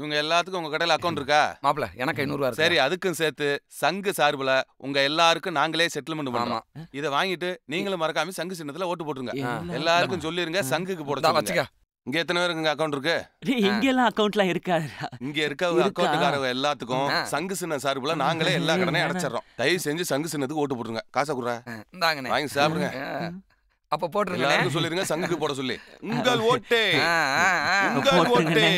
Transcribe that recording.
இவங்க எல்லாத்துக்கும் உங்க கடையில் அக்கௌண்ட் இருக்கா மாப்ள எனக்கு ஐநூறுவா சரி அதுக்கும் சேர்த்து சங்கு சார்பில் உங்க எல்லாருக்கும் நாங்களே செட்டில்மெண்ட் பண்ணலாம் இதை வாங்கிட்டு நீங்களும் மறக்காம சங்கு சின்னத்துல ஓட்டு போட்டுருங்க எல்லாருக்கும் சொல்லிருங்க சங்குக்கு போட இங்க எத்தனை பேருக்கு அக்கவுண்ட் இருக்கு இங்க எல்லாம் அக்கவுண்ட்லாம் இருக்காது இங்க இருக்க அக்கவுண்ட்காரங்க எல்லாத்துக்கும் சங்கு சின்ன சார்புல நாங்களே எல்லா கடனையும் அடைச்சிடறோம் தயவு செஞ்சு சங்கு சின்னத்துக்கு ஓட்டு போட்டுருங்க காசை குடுற வாங்கி சாப்பிடுங்க அப்ப போட்டுருங்க எல்லாருக்கும் சொல்லிருங்க சங்குக்கு போட சொல்லி உங்கள் ஓட்டே உங்கள் ஓட்டே